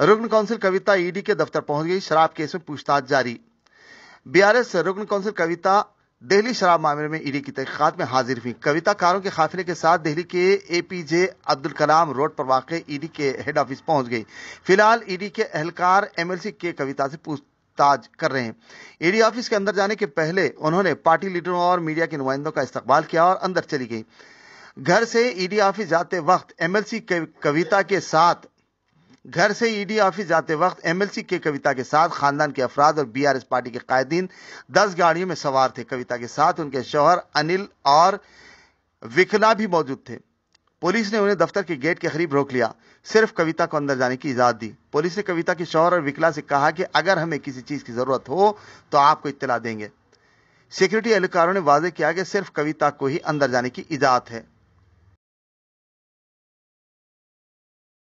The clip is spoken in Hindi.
रुग्ण काउंसिल कविता ईडी के दफ्तर पहुंच गई शराब केस में पूछताछ जारी बीआरएस रुग्ण काउंसिल कविता दिल्ली शराब मामले में ईडी की तहकीकत में हाजिर हुई कविता कारों के काफिले के साथ दिल्ली के एपीजे अब्दुल कलाम रोड पर वाक़ ईडी के हेड ऑफिस पहुंच गई फिलहाल ईडी के अहलकार एमएलसी के कविता से पूछताछ कर रहे हैं ईडी ऑफिस के अंदर जाने के पहले उन्होंने पार्टी लीडरों और मीडिया के नुमाइंदों का इस्तकबाल किया और अंदर चली गई घर से ईडी ऑफिस जाते वक्त एमएलसी कविता के साथ घर से ईडी ऑफिस e जाते वक्त एमएलसी के कविता के साथ खानदान के अफराद और बीआरएस पार्टी के कायदीन दस गाड़ियों में सवार थे कविता के साथ उनके शोहर अनिल और विकला भी मौजूद थे पुलिस ने उन्हें दफ्तर के गेट के करीब रोक लिया सिर्फ कविता को अंदर जाने की इजाजत दी पुलिस ने कविता के शोहर और विकला से कहा कि अगर हमें किसी चीज़ की ज़रूरत हो तो आपको इतला देंगे सिक्योरिटी एहलकारों ने वाजे किया कि सिर्फ कविता को ही अंदर जाने की इजाज़त है